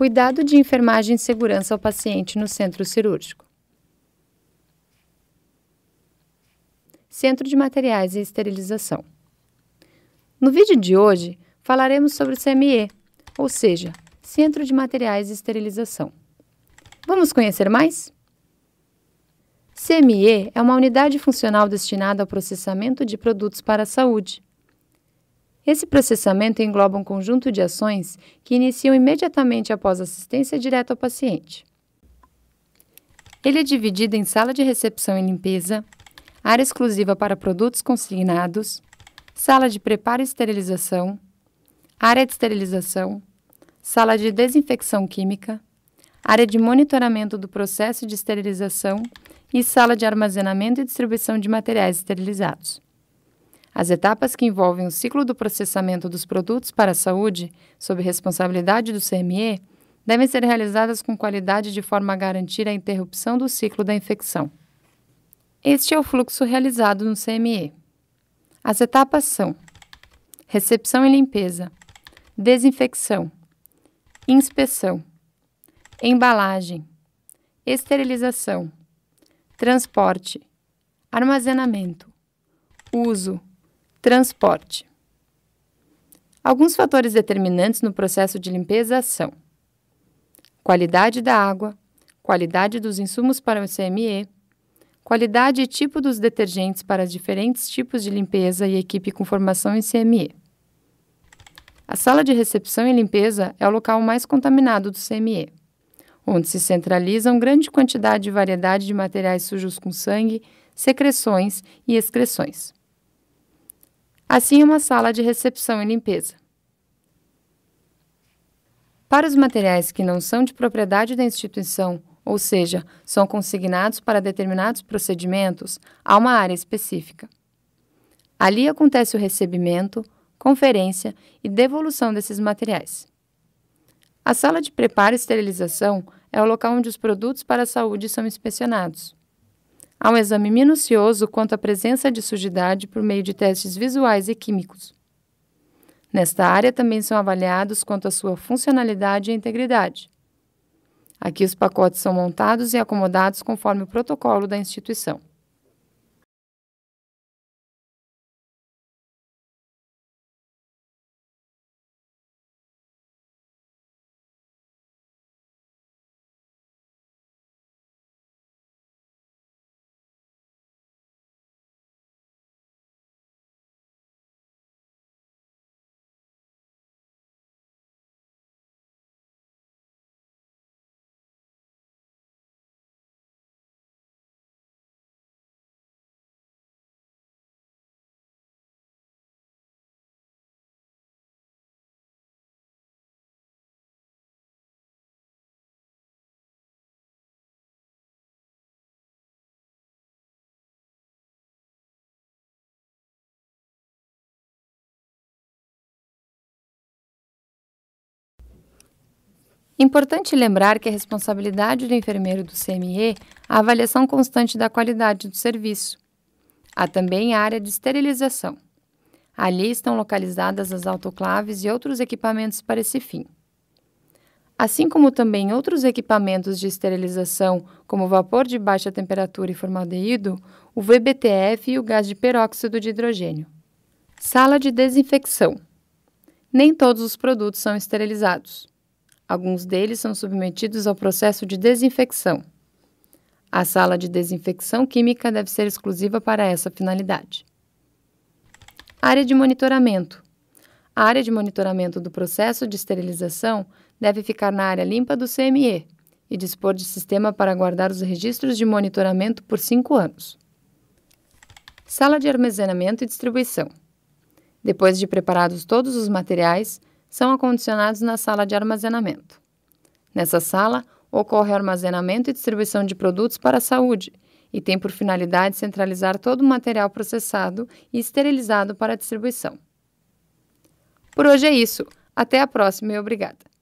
cuidado de enfermagem e segurança ao paciente no centro cirúrgico. Centro de Materiais e Esterilização. No vídeo de hoje, falaremos sobre o CME, ou seja, Centro de Materiais e Esterilização. Vamos conhecer mais? CME é uma unidade funcional destinada ao processamento de produtos para a saúde. Esse processamento engloba um conjunto de ações que iniciam imediatamente após assistência direta ao paciente. Ele é dividido em sala de recepção e limpeza, área exclusiva para produtos consignados, sala de preparo e esterilização, área de esterilização, sala de desinfecção química, área de monitoramento do processo de esterilização e sala de armazenamento e distribuição de materiais esterilizados. As etapas que envolvem o ciclo do processamento dos produtos para a saúde, sob responsabilidade do CME, devem ser realizadas com qualidade de forma a garantir a interrupção do ciclo da infecção. Este é o fluxo realizado no CME. As etapas são: recepção e limpeza, desinfecção, inspeção, embalagem, esterilização, transporte, armazenamento, uso, Transporte. Alguns fatores determinantes no processo de limpeza são qualidade da água, qualidade dos insumos para o CME, qualidade e tipo dos detergentes para diferentes tipos de limpeza e equipe com formação em CME. A sala de recepção e limpeza é o local mais contaminado do CME, onde se centralizam grande quantidade e variedade de materiais sujos com sangue, secreções e excreções assim uma sala de recepção e limpeza. Para os materiais que não são de propriedade da instituição, ou seja, são consignados para determinados procedimentos, há uma área específica. Ali acontece o recebimento, conferência e devolução desses materiais. A sala de preparo e esterilização é o local onde os produtos para a saúde são inspecionados. Há um exame minucioso quanto à presença de sujidade por meio de testes visuais e químicos. Nesta área também são avaliados quanto à sua funcionalidade e integridade. Aqui os pacotes são montados e acomodados conforme o protocolo da instituição. Importante lembrar que a responsabilidade do enfermeiro do CME é a avaliação constante da qualidade do serviço. Há também a área de esterilização. Ali estão localizadas as autoclaves e outros equipamentos para esse fim. Assim como também outros equipamentos de esterilização, como vapor de baixa temperatura e formaldeído, o VBTF e o gás de peróxido de hidrogênio. Sala de desinfecção. Nem todos os produtos são esterilizados. Alguns deles são submetidos ao processo de desinfecção. A sala de desinfecção química deve ser exclusiva para essa finalidade. Área de monitoramento. A área de monitoramento do processo de esterilização deve ficar na área limpa do CME e dispor de sistema para guardar os registros de monitoramento por cinco anos. Sala de armazenamento e distribuição. Depois de preparados todos os materiais, são acondicionados na sala de armazenamento. Nessa sala, ocorre armazenamento e distribuição de produtos para a saúde e tem por finalidade centralizar todo o material processado e esterilizado para distribuição. Por hoje é isso. Até a próxima e obrigada!